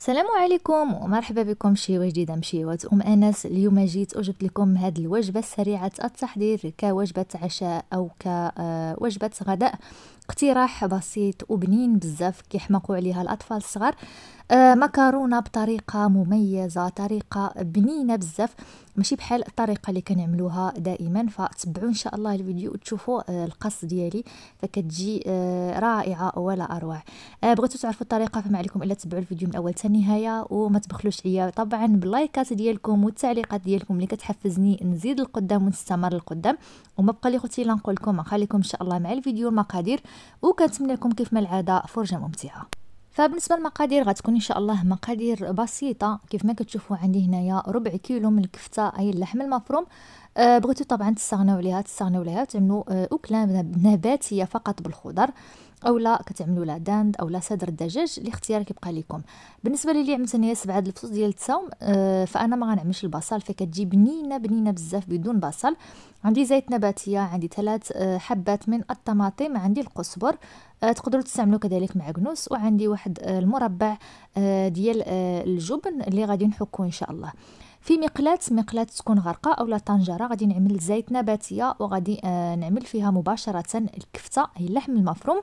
السلام عليكم ومرحبا بكم شي جديده من شيوات ام انس اليوم جيت وجبت لكم هذه الوجبه سريعه التحضير كوجبه عشاء او كوجبه آه، غداء اقتراح بسيط وبنين بزاف كيحمقوا عليها الاطفال الصغار آه مكرونه بطريقه مميزه طريقه بنينه بزاف ماشي بحال الطريقه اللي كنعملوها دائما فتبعوا ان شاء الله الفيديو وتشوفوا آه القص ديالي فكتجي آه رائعه ولا اروع آه بغيتوا تعرفوا الطريقه فما عليكم الا تبعوا الفيديو من الاول حتى النهايه وما تبخلوش عليا طبعا باللايكات ديالكم والتعليقات ديالكم اللي كتحفزني نزيد القدام ونستمر القدام وما بقى لي خوتي لا نقول لكم ان شاء الله مع الفيديو المقادير وكنتمنى لكم كيف ما العاده فرجه ممتعه فبالنسبه للمقادير غتكون ان شاء الله مقادير بسيطه كيف ما كتشوفوا عندي هنايا ربع كيلو من الكفته اي اللحم المفروم أه بغيتو طبعا تستغناو عليها تستغناو عليها تعملوا أه، اكله نباتيه فقط بالخضر او لا كتعملوا لا داند او لا صدر الدجاج الاختيار كيبقى لكم بالنسبه لي اللي عملت انايا سبعه الفصوص ديال التوم آه فانا ما غنعملش البصل فكتجي بنينه بنينه بزاف بدون بصل عندي زيت نباتيه عندي ثلاث آه حبات من الطماطم عندي القزبر آه تقدروا تستعملوا كذلك معكنوس وعندي واحد آه المربع آه ديال آه الجبن اللي غادي نحكو ان شاء الله في مقلاة مقلاة تكون غرقة أو طنجرة غادي نعمل زيت نباتية وغادي آه نعمل فيها مباشرة الكفتة هي اللحم المفروم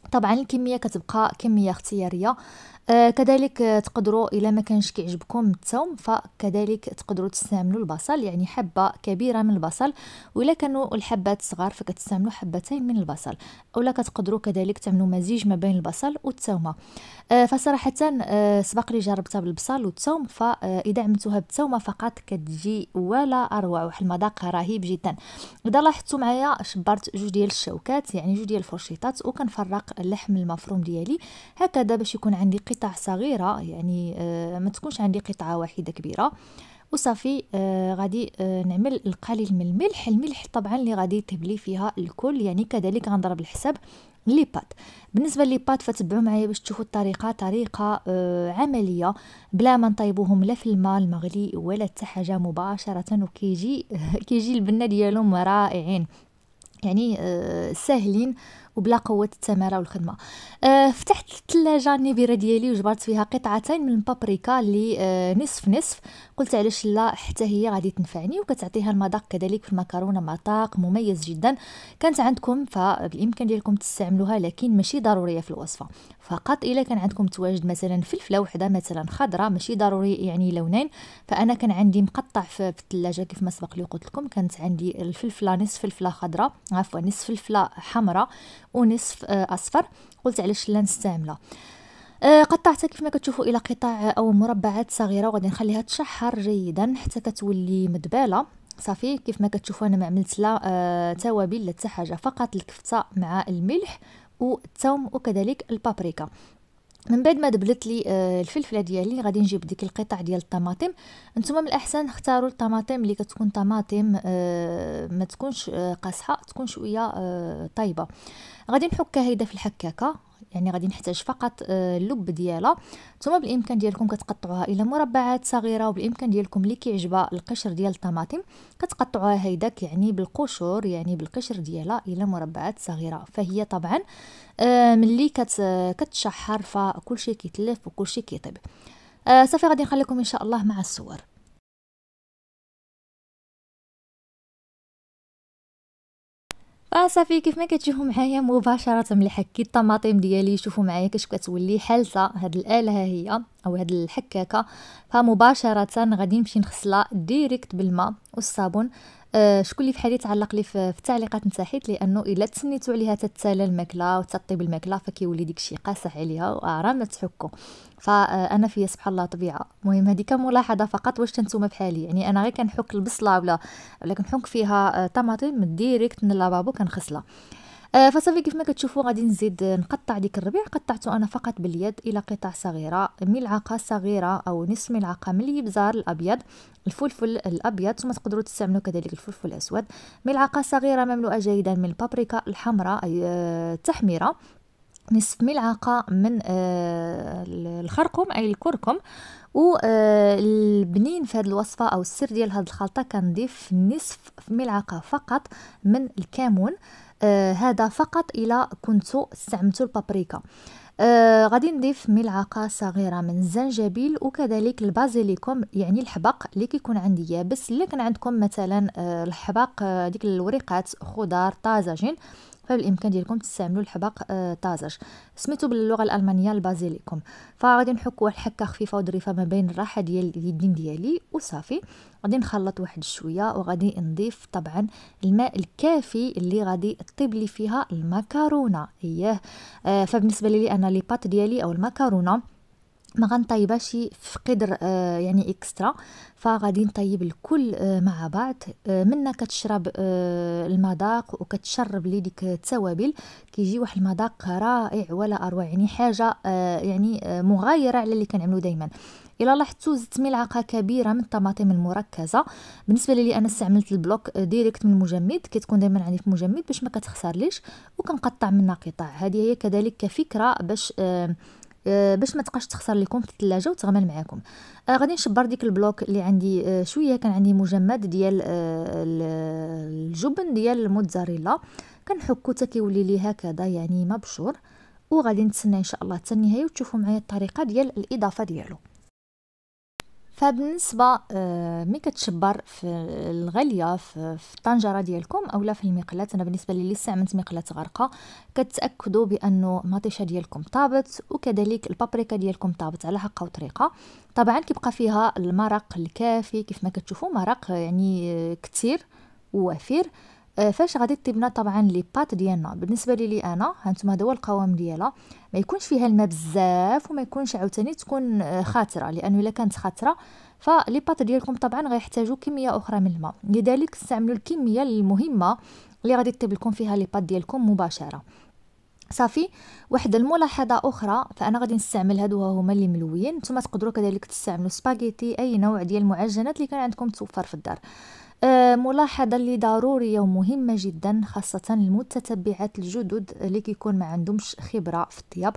طبعا الكميه كتبقى كميه اختياريه آه كذلك تقدروا الا ما كانش كيعجبكم الثوم فكذلك تقدروا تستعملوا البصل يعني حبه كبيره من البصل ولا كانوا الحبات صغار فكتستعملوا حبتين من البصل اولا كتقدروا كذلك تعملوا مزيج ما بين البصل والثومه آه فصراحه آه سبق لي جربتها بالبصل والثوم فاذا عملتوها بالثومه فقط كتجي ولا اروع واحد المذاق رهيب جدا اذا لاحظتوا معايا شبرت جوج ديال الشوكات يعني جوج ديال الفرشيطات وكنفرق اللحم المفروم ديالي هكذا باش يكون عندي قطع صغيره يعني آه، ما تكونش عندي قطعه واحده كبيره وصافي آه غادي آه نعمل القليل من الملح الملح طبعا اللي غادي تبلي فيها الكل يعني كذلك غنضرب الحساب لي بات بالنسبه لي بات فتبعوا معايا باش تشوفوا الطريقه طريقه آه عمليه بلا ما نطيبوهم لا في الماء المغلي ولا حتى حاجه مباشره وكيجي كيجي البنه ديالهم رائعين يعني آه، ساهلين وبلا قوه التماره والخدمه أه فتحت الثلاجه النبيره ديالي وجبرت فيها قطعتين من البابريكا اللي أه نصف نصف قلت علاش لا حتى هي غادي تنفعني وكتعطيها المذاق كذلك في المكرونه مذاق مميز جدا كانت عندكم فبالامكان ديالكم تستعملوها لكن ماشي ضروريه في الوصفه فقط الا كان عندكم تواجد مثلا فلفله وحده مثلا خضراء ماشي ضروري يعني لونين فانا كان عندي مقطع في الثلاجه كيف ما سبق لي قلت لكم كانت عندي الفلفله نصف فلفله خضراء عفوا نصف فلفله حمراء ونصف آه، اصفر قلت علاش لا نستعمله آه، قطعتها كيف ما كتشوفوا الى قطع او مربعات صغيره وغادي نخليها تشحر جيدا حتى كتولي مدباله صافي كيف ما كتشوفوا انا ما عملت لا آه توابل لا حتى حاجه فقط الكفته مع الملح والثوم وكذلك البابريكا من بعد ما دبلت لي آه، الفلفله ديالي غادي نجيب ديك القطع ديال الطماطم نتوما من الاحسن اختاروا الطماطم اللي كتكون طماطم آه، ما تكونش آه، قاصحه تكون شويه طايبه غادي نحكها هيدا في الحكاكه يعني غادي نحتاج فقط آه، اللب ديالها ثم بالامكان ديالكم كتقطعوها الى مربعات صغيره وبالامكان ديالكم اللي كيعجبها القشر ديال الطماطم كتقطعوها هيداك يعني بالقشور يعني بالقشر ديالها الى مربعات صغيره فهي طبعا آه، ملي كتشحر فكلشي كيتلف وكلشي كيطيب آه، صافي غادي نخليكم ان شاء الله مع الصور فصافي آه، كيف ما كتشوفوا معايا مباشره ملي حكيت الطماطم ديالي شوفوا معايا كاش كتولي حالسه هاد الاله ها هي او هاد الحكاكه فمباشره غادي نمشي نغسلها ديريكت بالماء والصابون آه، شكون اللي فحالي تعلق لي في التعليقات نتا حيت لانه الا تسنيتو عليها تتسالى الماكله وتطيب الماكله فكيولي داكشي قاصح عليها وارام تحكو فانا آه، فيا سبحان الله طبيعه المهم هذه كملاحظه فقط واش تنتوما بحالي يعني انا غير كنحك البصله ولا ولا كنحك فيها آه، طماطم ديريكت من اللافابو كنغسلها آه فصافي كيف ما كتشوفوا غادي نزيد نقطع ديك الربيع قطعته انا فقط باليد الى قطع صغيره ملعقه صغيره او نصف ملعقه من الابزار الابيض الفلفل الابيض ثم تقدروا تستعملوا كذلك الفلفل الاسود ملعقه صغيره مملوءه جيدا من البابريكا الحمراء اي التحميره آه، نصف ملعقة من آه، الخرقوم أي الكركم والبنين آه، في هذه الوصفة أو السر ديال هذه الخلطة كنضيف نصف ملعقة فقط من الكامون آه هذا فقط إلا كنت استعملت البابريكا آه غادي نضيف ملعقه صغيره من الزنجبيل وكذلك البازيليكوم يعني الحبق اللي كيكون عندي يابس الا كان عندكم مثلا آه الحبق آه ديك الوريقات خضار طازجين فبالامكان ديالكم تستعملوا الحبق آه، طازج سميتو باللغه الالمانيه البازيليكوم فغادي نحكوا واحد الحكه خفيفه وظريفه ما بين الراحه ديال اليدين ديالي وصافي غادي نخلط واحد شويه وغادي نضيف طبعا الماء الكافي اللي غادي طيب لي فيها المكرونه اياه آه فبالنسبه لي انا لي بات ديالي او المكرونه ما غنطيبهاش في قدر آه، يعني اكسترا فغادي نطيب الكل آه، مع بعض آه، منا كتشرب المذاق وكتشرب لي ديك التوابل كيجي واحد المذاق رائع ولا اروع يعني حاجه يعني مغايره على اللي كنعملو دائما الا لاحظتوا زدت ملعقه كبيره من الطماطم المركزه بالنسبه لي انا استعملت البلوك ديريكت من المجمد كتكون دائما عندي في المجمد باش ما كتخسرليش وكنقطع منها قطع هذه هي كذلك كفكره باش آه، باش ما تبقاش تخسر لكم في الثلاجه وتغمل معاكم آه غادي نشبر ديك البلوك اللي عندي آه شويه كان عندي مجمد ديال آه الجبن ديال الموتزاريلا كنحكو حتى كيولي لي هكذا يعني مبشور وغادي نتسنى ان شاء الله حتى النهايه وتشوفوا معايا الطريقه ديال الاضافه ديالو فبالنسبه آه، مي كتشبر في الغليه في الطنجره ديالكم اولا في المقلاة انا بالنسبه لي استعملت مقلاة غرقه كتاكدوا بانه المطيشه ديالكم طابت وكذلك البابريكا ديالكم طابت على حقها وطريقه طبعا كيبقى فيها المرق الكافي كيف ما كتشوفوا مرق يعني آه، كثير ووفير آه، فاش غادي طيبنا طبعا لي بات ديالنا بالنسبه لي, لي انا هانتوما هذا هو القوام ديالها ما يكونش فيها الماء بزاف وما يكونش عاوتاني تكون آه، خاطره لانه الا كانت خاطره فلي بات ديالكم طبعا غيحتاجوا كميه اخرى من الماء لذلك استعملوا الكميه المهمه اللي غادي تطيب لكم فيها لي بات ديالكم مباشره صافي واحد الملاحظه اخرى فانا غادي نستعمل هادو هما اللي ملويين نتوما تقدروا كذلك تستعملوا سباغيتي اي نوع ديال المعجنات اللي كان عندكم توفر في الدار آه، ملاحظة اللي ضرورية ومهمة جدا خاصة المتتبعات الجدد اللي كيكون ما عندهمش خبرة في الطياب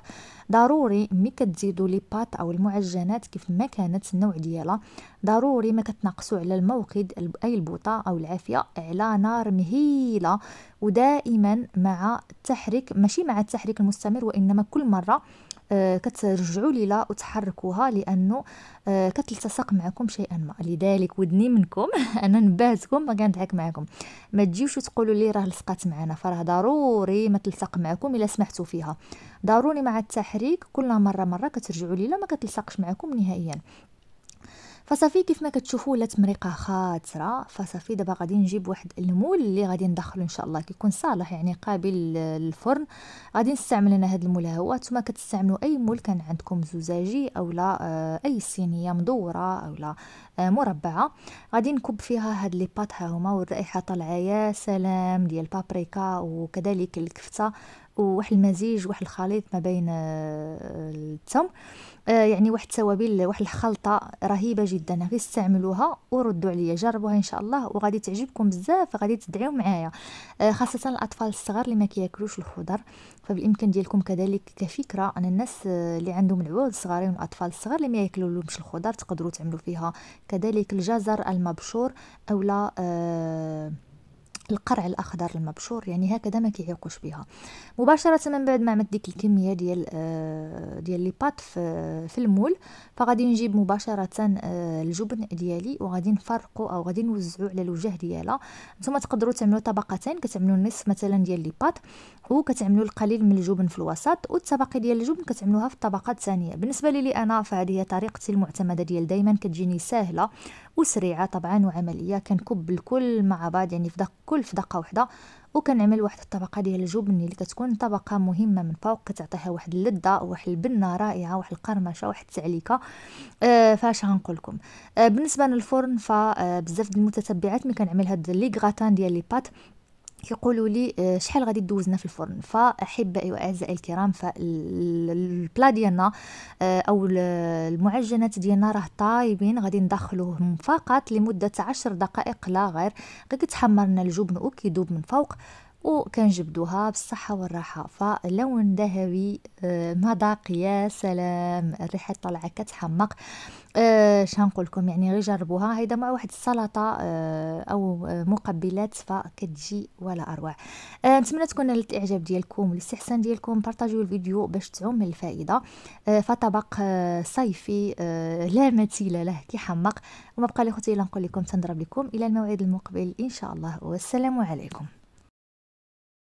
ضروري ملي كتزيدوا لي بات او المعجنات كيف ما كانت النوع ديالها ضروري ما كتنقصوا على الموقد اي البوطة او العافية على نار مهيلة ودائما مع التحريك ماشي مع التحريك المستمر وانما كل مرة آه، كترجعوا ليلا وتحركوها لانه آه، كتلتصق معكم شيئا ما لذلك ودني منكم انا نبهتكم ما كنضحك معكم ما تجيوش تقولوا لي راه لصقات معنا فراه ضروري ما تلصق معكم الا سمحتوا فيها ضروري مع التحريك كل مره مره كترجعوا ليلا ما كتلصقش معكم نهائيا فصافي كيف ما كتشوفوا ولا تمريقه خاطره فصافي دابا غادي نجيب واحد المول اللي غادي ندخلو ان شاء الله كيكون صالح يعني قابل للفرن غادي نستعمل انا هذا المول هو نتوما كتستعملوا اي مول كان عندكم زجاجي اولا آه، اي صينيه مدوره اولا آه، مربعه غادي نكب فيها هاد لي بات ها هما والرائحه طالعه يا سلام ديال بابريكا وكذلك الكفته وواحد المزيج واحد الخليط ما بين آه، التوم آه، يعني واحد التوابل واحد الخلطه رهيبه جدا غير استعملوها وردوا عليا جربوها ان شاء الله وغادي تعجبكم بزاف غادي تدعيو معايا آه، خاصه الاطفال الصغار اللي ما كياكلوش الخضر فبالامكان ديالكم كذلك كفكره ان الناس اللي عندهم العود صغارين والاطفال الصغار اللي ما ياكلولهمش الخضر تقدروا تعملوا فيها كذلك الجزر المبشور اولا آه القرع الاخضر المبشور يعني هكذا ما كيعيقوش بها مباشره من بعد ما ديك الكميه ديال آه، ديال لي بات في المول فغادي نجيب مباشره آه، الجبن ديالي وغادي نفرقو او غادي نوزعو على الوجه ديالها نتوما تقدروا تعملوا طبقتين كتعملوا النصف مثلا ديال لي بات وكتعملوا القليل من الجبن في الوسط والتباقي ديال الجبن كتعملوها في الطبقه الثانيه بالنسبه لي انا فهذه هي طريقتي المعتمده ديال دائما كتجيني سهله وسريعه طبعا وعمليه كنكب الكل مع بعض يعني في كل في دقه واحده وكنعمل واحد الطبقه ديال الجبن اللي كتكون طبقه مهمه من فوق كتعطيها واحد اللذه واحد البنه رائعه واحد القرمشه واحد التعليكه آه فاش غنقول لكم آه بالنسبه للفرن فبزاف آه، ديال المتتبعات ملي كنعمل هاد لي غراتان ديال لي بات كيقولوا لي آه، شحال غادي دوزنا في الفرن فاحبائي واعزائي الكرام فالبلا ديالنا آه، او المعجنات ديالنا راه طايبين غادي ندخلوهم فقط لمده عشر دقائق لا غير غير كيتحمر الجبن وكيذوب من فوق وكنجبدوها بالصحه والراحه فلون ذهبي آه، مذاق يا سلام الريحه طالعه كتحمق اش نقول لكم يعني غير جربوها هيدا مع واحد السلطه او مقبلات فكتجي ولا اروع آه، نتمنى تكون نالت الاعجاب ديالكم والاستحسان ديالكم بارطاجيو الفيديو باش تعم الفائده آه، فطبق آه، صيفي لا مثيل له كيحمق وما بقى لي خوتي الا نقول لكم تنضرب لكم الى الموعد المقبل ان شاء الله والسلام عليكم